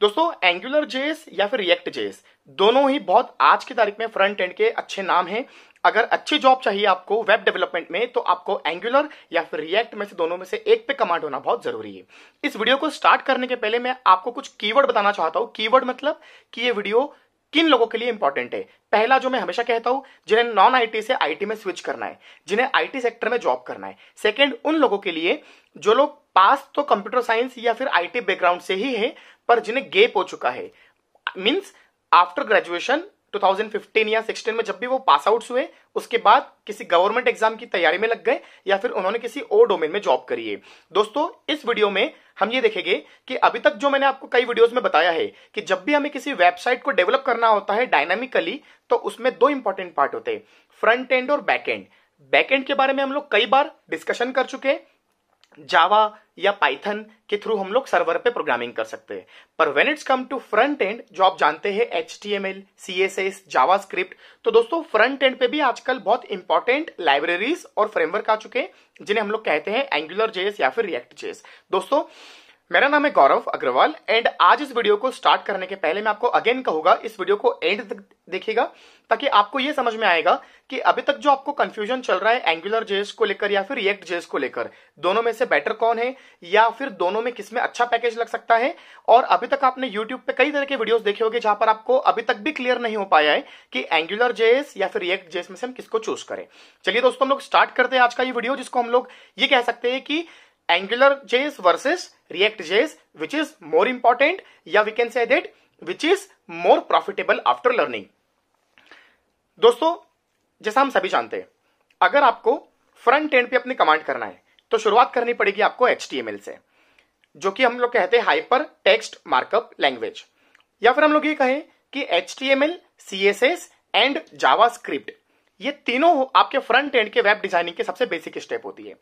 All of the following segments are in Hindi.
दोस्तों एंगुलर जेएस या फिर रिएक्ट जेएस दोनों ही बहुत आज की तारीख में फ्रंट एंड के अच्छे नाम हैं अगर अच्छी जॉब चाहिए आपको वेब डेवलपमेंट में तो आपको एंगुलर या फिर रिएक्ट में से दोनों में से एक पे कमांड होना बहुत जरूरी है इस वीडियो को स्टार्ट करने के पहले मैं आपको कुछ कीवर्ड बताना चाहता हूँ कीवर्ड मतलब कि ये वीडियो किन लोगों के लिए इंपॉर्टेंट है पहला जो मैं हमेशा कहता हूं जिन्हें नॉन आईटी से आईटी में स्विच करना है जिन्हें आईटी सेक्टर में जॉब करना है सेकंड उन लोगों के लिए जो लोग पास तो कंप्यूटर साइंस या फिर आईटी बैकग्राउंड से ही है पर जिन्हें गेप हो चुका है मींस आफ्टर ग्रेजुएशन 2015 या 16 में जब भी वो पास आउट हुए उसके बाद किसी गवर्नमेंट एग्जाम की तैयारी में लग गए या फिर उन्होंने किसी और डोमेन में जॉब करी है दोस्तों इस वीडियो में हम ये देखेंगे कि अभी तक जो मैंने आपको कई वीडियोस में बताया है कि जब भी हमें किसी वेबसाइट को डेवलप करना होता है डायनामिकली तो उसमें दो इंपॉर्टेंट पार्ट होते हैं फ्रंट एंड और बैक एंड बैक एंड के बारे में हम लोग कई बार डिस्कशन कर चुके हैं जावा या पाइथन के थ्रू हम लोग सर्वर पे प्रोग्रामिंग कर सकते हैं पर when it's come to front end जो आप जानते हैं H T M L C S S JavaScript तो दोस्तों फ्रंट एंड पे भी आजकल बहुत इंपॉर्टेंट लाइब्रेरीज और फ्रेमवर्क आ चुके हैं जिन्हें हम लोग कहते हैं एंगुलर जेएस या फिर रिएक्ट जेएस दोस्तों मेरा नाम है गौरव अग्रवाल एंड आज इस वीडियो को स्टार्ट करने के पहले मैं आपको अगेन कहूंगा इस वीडियो को एंड तक देखिएगा ताकि आपको ये समझ में आएगा कि अभी तक जो आपको कंफ्यूजन चल रहा है एंगुलर जेस को लेकर या फिर रिएक्ट जेस को लेकर दोनों में से बेटर कौन है या फिर दोनों में किसमें अच्छा पैकेज लग सकता है और अभी तक आपने यूट्यूब पे कई तरह के वीडियो देखे होंगे जहां पर आपको अभी तक भी क्लियर नहीं हो पाया है कि एंगुलर जेस या फिर रिएक्ट जेस में से हम किसको चूज करें चलिए दोस्तों हम लोग स्टार्ट करते हैं आज का ये वीडियो जिसको हम लोग ये कह सकते हैं कि एंगुलर जेस versus React JS which is more important या we can say that which is more profitable after learning दोस्तों जैसा हम सभी जानते हैं अगर आपको फ्रंट एंड पे अपने कमांड करना है तो शुरुआत करनी पड़ेगी आपको एच से जो कि हम लोग कहते हैं हाइपर टेक्स्ट मार्कअप लैंग्वेज या फिर हम लोग ये कहें कि H T M L C S S and JavaScript ये तीनों आपके फ्रंट एंड के वेब डिजाइनिंग के सबसे बेसिक स्टेप होती है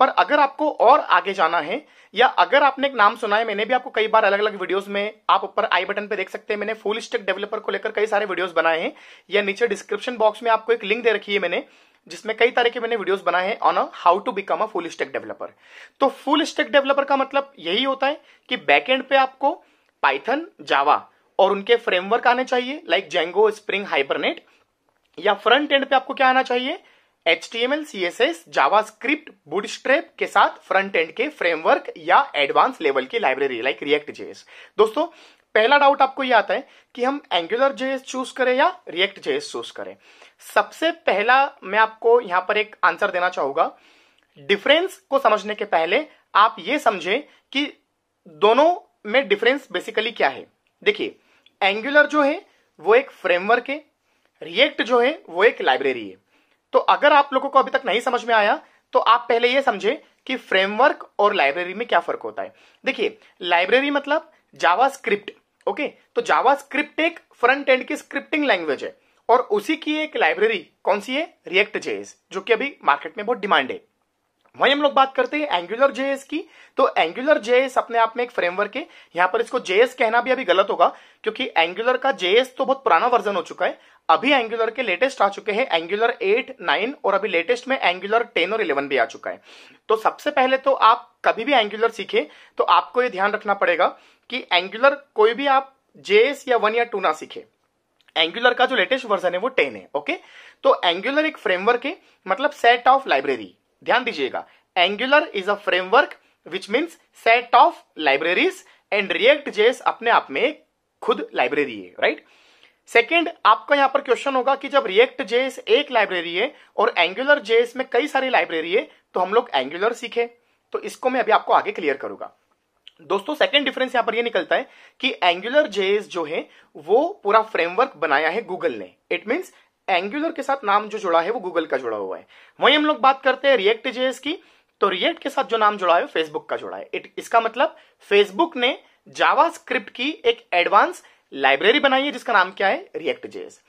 पर अगर आपको और आगे जाना है या अगर आपने एक नाम सुना है मैंने भी आपको कई बार अलग अलग वीडियोस में आप ऊपर आई बटन पे देख सकते हैं मैंने फुल स्टेक डेवलपर को लेकर कई सारे वीडियोस बनाए हैं या नीचे डिस्क्रिप्शन बॉक्स में आपको एक लिंक दे रखी है मैंने जिसमें कई तरह के मैंने वीडियोस बनाए हैं on how to become a full stack developer तो फुल स्टेक डेवलपर का मतलब यही होता है कि बैकएंड पे आपको पाइथन जावा और उनके फ्रेमवर्क आने चाहिए लाइक जेंगो स्प्रिंग हाइबरनेट या फ्रंट एंड पे आपको क्या आना चाहिए H T M L C S S JavaScript Bootstrap के साथ फ्रंट एंड के फ्रेमवर्क या एडवांस लेवल की लाइब्रेरी लाइक रिएक्ट जेएस दोस्तों पहला डाउट आपको ये आता है कि हम एंगुलर जेएस चूज करें या रिएक्ट जेएस चूज करें सबसे पहला मैं आपको यहां पर एक आंसर देना चाहूंगा डिफरेंस को समझने के पहले आप ये समझें कि दोनों में डिफरेंस बेसिकली क्या है देखिए एंगुलर जो है वो एक फ्रेमवर्क है रिएक्ट जो है वो एक लाइब्रेरी है तो अगर आप लोगों को अभी तक नहीं समझ में आया तो आप पहले ये समझे कि फ्रेमवर्क और लाइब्रेरी में क्या फर्क होता है देखिए लाइब्रेरी मतलब जावा स्क्रिप्ट ओके तो जावा एक फ्रंट एंड की स्क्रिप्टिंग लैंग्वेज है और उसी की एक लाइब्रेरी कौन सी है रिएक्ट जेएस जो कि अभी मार्केट में बहुत डिमांड है वही हम लोग बात करते हैं एंगुलर जेएस की तो एंगुलर जेएस अपने आप में एक फ्रेमवर्क है यहां पर इसको जेएस कहना भी अभी गलत होगा क्योंकि एंगुलर का जेएस तो बहुत पुराना वर्जन हो चुका है अभी एंगुलर के लेटेस्ट आ चुके हैं एंगुलर एट नाइन और अभी लेटेस्ट में एंगुलर टेन और इलेवन भी आ चुका है तो सबसे पहले तो आप कभी भी एंगुलर सीखे तो आपको ये ध्यान रखना पड़ेगा कि एंगुलर कोई भी आप जेएस या वन या टू ना सीखे एंगुलर का जो लेटेस्ट वर्जन है वो टेन है ओके तो एंगुलर एक फ्रेमवर्क है मतलब सेट ऑफ लाइब्रेरी ध्यान दीजिएगा Angular is a framework which means set of libraries and React JS अपने आप में खुद लाइब्रेरी है राइट सेकेंड आपका यहां पर क्वेश्चन होगा कि जब रिएक्ट जेस एक लाइब्रेरी है और एंगुलर जेस में कई सारी लाइब्रेरी है तो हम लोग एंगुलर सीखे तो इसको मैं अभी आपको आगे क्लियर करूंगा दोस्तों सेकंड डिफरेंस यहां पर ये निकलता है कि एंगुलर जेस जो है वो पूरा फ्रेमवर्क बनाया है गूगल ने इट मींस एंगुलर के साथ नाम जो जुड़ा है वो गूगल का जुड़ा हुआ है वही हम लोग बात करते हैं रिएक्ट जेएस की तो रिएक्ट के साथ जो नाम जुड़ा है फेसबुक का जुड़ा है इट इसका मतलब फेसबुक ने जावा की एक एडवांस लाइब्रेरी बनाई है जिसका नाम क्या है रिएक्ट जेएस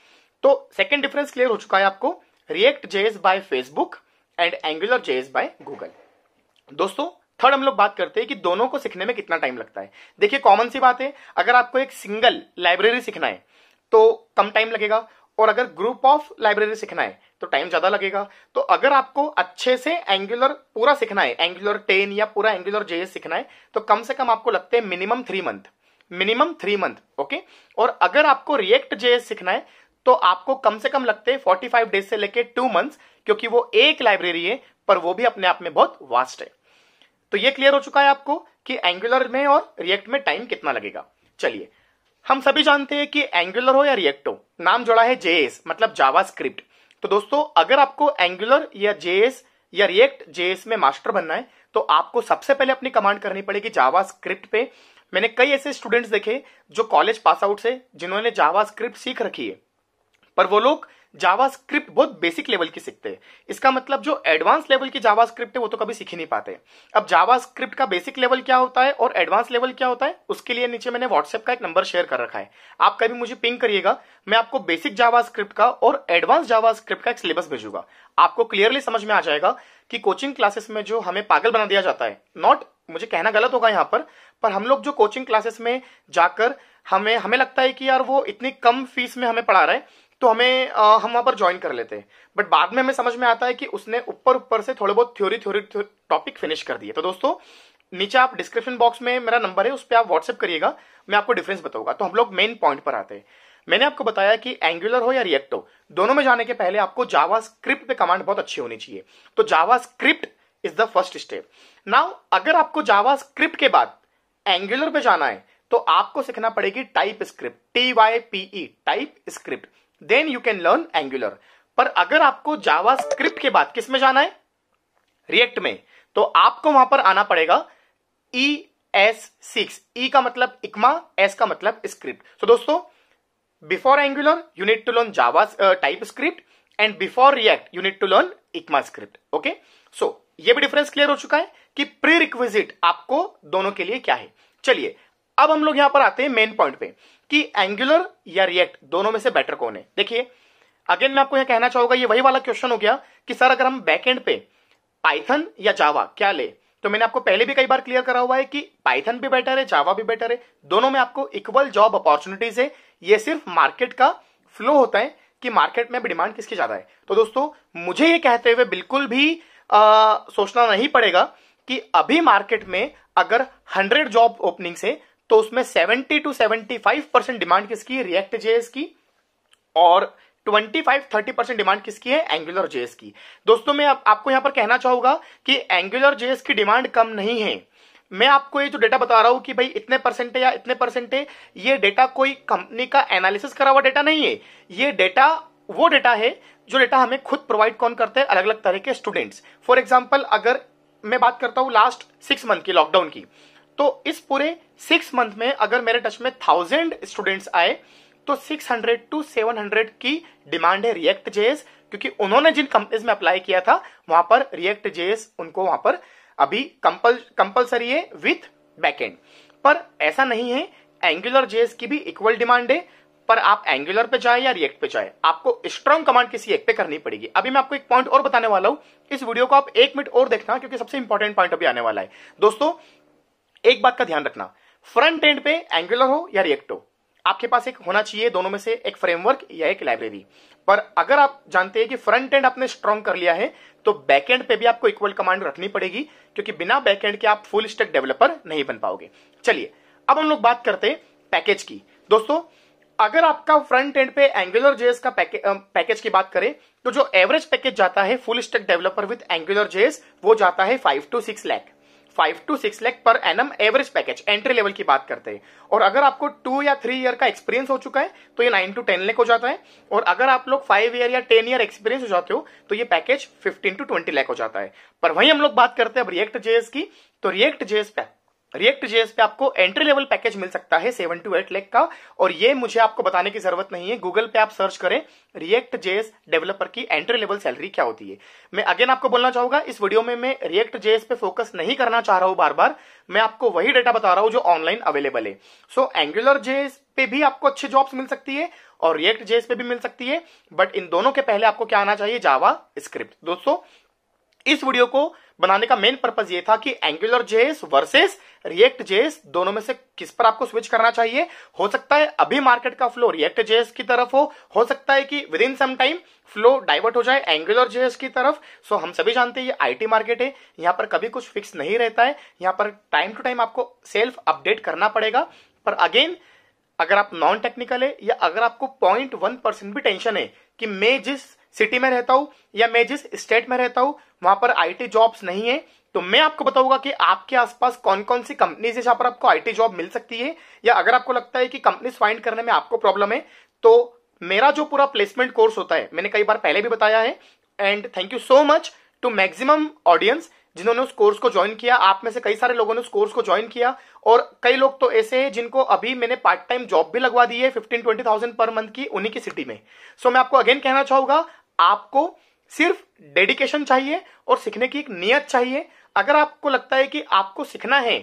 तो सेकेंड डिफरेंस क्लियर हो चुका है आपको React JS by Facebook and Angular JS by Google दोस्तों थर्ड हम लोग बात करते हैं कि दोनों को सीखने में कितना टाइम लगता है देखिए कॉमन सी बात है अगर आपको एक सिंगल लाइब्रेरी सीखना है तो कम टाइम लगेगा और अगर ग्रुप ऑफ लाइब्रेरी सीखना है तो टाइम ज्यादा लगेगा तो अगर आपको अच्छे से एंगुलर पूरा सीखना है एंगुलर टेन या पूरा एंगुलर जेएस सीखना है तो कम से कम आपको लगते हैं minimum three month minimum three month okay और अगर आपको रिएक्ट जेएस सीखना है तो आपको कम से कम लगते हैं फोर्टी फाइव डेज से लेकर टू मंथ क्योंकि वो एक लाइब्रेरी है पर वो भी अपने आप में बहुत वास्ट है तो ये क्लियर हो चुका है आपको कि एंगुलर में और रिएक्ट में टाइम कितना लगेगा चलिए हम सभी जानते हैं कि एंगुलर हो या रिएक्टो नाम जोड़ा है जेएस मतलब जावा स्क्रिप्ट तो दोस्तों अगर आपको एंगुलर या जेएस या रिएक्ट जेएस में मास्टर बनना है तो आपको सबसे पहले अपनी कमांड करनी पड़ेगी जावा स्क्रिप्ट पे मैंने कई ऐसे स्टूडेंट्स देखे जो कॉलेज पास आउट से जिन्होंने जावा स्क्रिप्ट सीख रखी है पर वो लोग जावा स्क्रिप्ट बहुत बेसिक लेवल की सीखते हैं इसका मतलब जो एडवांस लेवल की जावास्क्रिप्ट है वो तो कभी सीख ही नहीं पाते अब जावास्क्रिप्ट स्क्रिप्ट का बेसिक लेवल क्या होता है और एडवांस लेवल क्या होता है उसके लिए नीचे मैंने व्हाट्सएप का एक नंबर शेयर कर रखा है आप कभी मुझे पिंक करिएगा मैं आपको बेसिक जावा स्क्रिप्ट का और एडवांस जावा का एक सिलेबस भेजूंगा आपको क्लियरली समझ में आ जाएगा कि कोचिंग क्लासेस में जो हमें पागल बना दिया जाता है नॉट मुझे कहना गलत होगा यहाँ पर पर हम लोग जो कोचिंग क्लासेस में जाकर हमें हमें लगता है कि यार वो इतनी कम फीस में हमें पढ़ा रहा है तो हमें आ, हम वहाँ पर ज्वाइन कर लेते हैं बट बाद में हमें समझ में आता है कि उसने ऊपर ऊपर से थोड़े बहुत थ्योरी थ्योरी टॉपिक फिनिश कर दिए तो दोस्तों नीचे आप डिस्क्रिप्शन बॉक्स में मेरा नंबर है उस पर आप व्हाट्सएप करिएगा मैं आपको डिफरेंस बताऊंगा तो हम लोग मेन पॉइंट पर आते हैं मैंने आपको बताया कि एंगुलर हो या रिएक्ट हो दोनों में जाने के पहले आपको जावा स्क्रिप्ट पे कमांड बहुत अच्छी होनी चाहिए तो JavaScript is the first step now अगर आपको जावा स्क्रिप्ट के बाद एंगुलर पे जाना है तो आपको सीखना पड़ेगी TypeScript T Y PE TypeScript then you can learn Angular पर अगर आपको जावा स्क्रिप्ट के बाद किस में जाना है रिएक्ट में तो आपको वहां पर आना पड़ेगा ई एस सिक्स ई का मतलब इकमा एस का मतलब स्क्रिप्ट सो so, दोस्तों before Angular you need to learn Java TypeScript and before React you need to learn ECMAScript okay so ये भी डिफरेंस क्लियर हो चुका है कि प्री रिक्विजिट आपको दोनों के लिए क्या है चलिए अब हम लोग यहां पर आते हैं मेन पॉइंट पे कि एंगुलर या रिएक्ट दोनों में से बेटर कौन है देखिए अगेन मैं आपको यह कहना चाहूंगा ये वही वाला क्वेश्चन हो गया कि सर अगर हम बैकएंड पे पाइथन या जावा क्या ले तो मैंने आपको पहले भी कई बार क्लियर करा हुआ है कि पाइथन भी बेटर है जावा भी बेटर है दोनों में आपको इक्वल जॉब अपॉर्चुनिटीज है ये सिर्फ मार्केट का फ्लो होता है कि मार्केट में डिमांड किसकी ज्यादा है तो दोस्तों मुझे ये कहते हुए बिल्कुल भी आ, सोचना नहीं पड़ेगा कि अभी मार्केट में अगर हंड्रेड जॉब ओपनिंग से तो उसमें 70 टू 75 परसेंट डिमांड किसकी है रिएक्ट जेएस की और 25-30 परसेंट डिमांड किसकी है एंगुलर जेएस की दोस्तों मैं आप, आपको यहां पर कहना चाहूंगा कि एंगुलर जेएस की डिमांड कम नहीं है मैं आपको ये जो डेटा बता रहा हूं कि भाई इतने परसेंट है या इतने परसेंट है ये डेटा कोई कंपनी का एनालिसिस करा हुआ डेटा नहीं है ये डेटा वो डेटा है जो डेटा हमें खुद प्रोवाइड कौन करते हैं अलग अलग तरह के स्टूडेंट्स फॉर एग्जाम्पल अगर मैं बात करता हूँ लास्ट सिक्स मंथ की लॉकडाउन की तो इस पूरे सिक्स मंथ में अगर मेरे टच में थाउजेंड स्टूडेंट्स आए तो 600 टू 700 की डिमांड है रिएक्ट जेएस क्योंकि उन्होंने जिन कंपनीज में अप्लाई किया था वहां पर रिएक्ट जेएस उनको वहां पर अभी कंपल कंपल्सरी है विथ बैकएंड पर ऐसा नहीं है एंगुलर जेएस की भी इक्वल डिमांड है पर आप एंगुलर पे जाए या रिएक्ट पे जाए आपको स्ट्रॉन्ग कमांड किसी एक पे करनी पड़ेगी अभी मैं आपको एक पॉइंट और बताने वाला हूं इस वीडियो को आप एक मिनट और देखना क्योंकि सबसे इंपॉर्टेंट पॉइंट अभी आने वाला है दोस्तों एक बात का ध्यान रखना फ्रंट एंड पे एंगुलर हो या रिएक्टो आपके पास एक होना चाहिए दोनों में से एक फ्रेमवर्क या एक लाइब्रेरी पर अगर आप जानते हैं कि फ्रंट एंड आपने स्ट्रॉन्ग कर लिया है तो बैक एंड पे भी आपको इक्वल कमांड रखनी पड़ेगी क्योंकि बिना बैक एंड के आप फुल स्टेक डेवलपर नहीं बन पाओगे चलिए अब हम लोग बात करते हैं पैकेज की दोस्तों अगर आपका फ्रंट एंड पे एंगुलर जेएस का पैकेज की बात करें तो जो एवरेज पैकेज जाता है full stack developer with Angular JS वो जाता है five to six lakh five to six lakh per annum average package entry level की बात करते हैं और अगर आपको टू या थ्री ईयर का एक्सपीरियंस हो चुका है तो ये नाइन टू टेन लैख हो जाता है और अगर आप लोग फाइव ईयर या टेन ईयर एक्सपीरियंस हो जाते हो तो ये package fifteen to twenty lakh हो जाता है पर वहीं हम लोग बात करते हैं अब रिएक्ट जेएस की तो रिएक्ट जेएस रिएक्ट जेएस पे आपको एंट्री लेवल पैकेज मिल सकता है सेवन टू एट लेख का और ये मुझे आपको बताने की जरूरत नहीं है गूगल पे आप सर्च करें रिएक्ट जेएस डेवलपर की एंट्री लेवल सैलरी क्या होती है मैं अगेन आपको बोलना चाहूंगा इस वीडियो में मैं रिएक्ट जेएस पे फोकस नहीं करना चाह रहा हूं बार बार मैं आपको वही डेटा बता रहा हूं जो ऑनलाइन अवेलेबल है सो एंगुलर जेएस पे भी आपको अच्छी जॉब मिल सकती है और रिएक्ट जेएस पे भी मिल सकती है बट इन दोनों के पहले आपको क्या आना चाहिए जावा स्क्रिप्ट दोस्तों इस वीडियो को बनाने का मेन पर्पज ये था कि एंगुलर जेस वर्सेस रिएक्ट जेस दोनों में से किस पर आपको स्विच करना चाहिए हो सकता है अभी मार्केट का फ्लो रिएक्ट जेस की तरफ हो हो सकता है कि within some time flow divert हो जाए एंगुलर जेस की तरफ सो हम सभी जानते हैं ये आईटी मार्केट है यहां पर कभी कुछ फिक्स नहीं रहता है यहां पर टाइम टू टाइम आपको सेल्फ अपडेट करना पड़ेगा पर अगेन अगर आप नॉन टेक्निकल है या अगर आपको पॉइंट वन परसेंट भी टेंशन है कि मैं जिस सिटी में रहता हूं या मैं जिस स्टेट में रहता हूं वहां पर आईटी जॉब्स नहीं है तो मैं आपको बताऊंगा कि आपके आसपास कौन कौन सी कंपनीज है जहां पर आपको आईटी जॉब मिल सकती है या अगर आपको लगता है कि कंपनीज फाइंड करने में आपको प्रॉब्लम है तो मेरा जो पूरा प्लेसमेंट कोर्स होता है मैंने कई बार पहले भी बताया है and thank you so much to maximum audience जिन्होंने उस कोर्स को ज्वाइन किया आप में से कई सारे लोगों ने उस कोर्स को ज्वाइन किया और कई लोग तो ऐसे हैं जिनको अभी मैंने पार्ट टाइम जॉब भी लगवा दी है fifteen twenty thousand per month की उन्हीं की सिटी में सो so, मैं आपको अगेन कहना चाहूंगा आपको सिर्फ डेडिकेशन चाहिए और सीखने की एक नियत चाहिए अगर आपको लगता है कि आपको सीखना है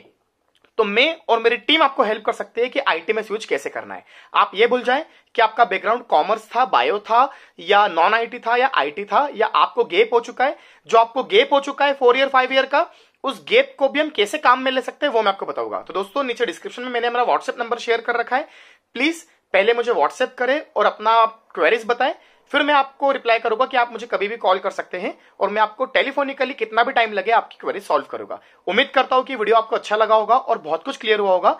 तो मैं और मेरी टीम आपको हेल्प कर सकती है कि आईटी में स्विच कैसे करना है आप ये भूल जाएं कि आपका बैकग्राउंड कॉमर्स था बायो था या नॉन आईटी था या आईटी था या आपको गैप हो चुका है जो आपको गैप हो चुका है फोर ईयर फाइव ईयर का उस गैप को भी हम कैसे काम में ले सकते हैं वो मैं आपको बताऊंगा तो दोस्तों नीचे डिस्क्रिप्शन में मैंने हमारा व्हाट्सएप नंबर शेयर कर रखा है प्लीज पहले मुझे व्हाट्सएप करें और अपना क्वेरीज बताएं फिर मैं आपको रिप्लाई करूंगा कि आप मुझे कभी भी कॉल कर सकते हैं और मैं आपको टेलीफोनिकली कितना भी टाइम लगे आपकी क्वेरी सॉल्व करूंगा उम्मीद करता हूं कि वीडियो आपको अच्छा लगा होगा और बहुत कुछ क्लियर हुआ होगा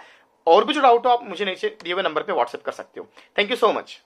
और भी जो डाउट हो आप मुझे नीचे दिए हुए नंबर पर व्हाट्सएप कर सकते हो थैंक यू सो मच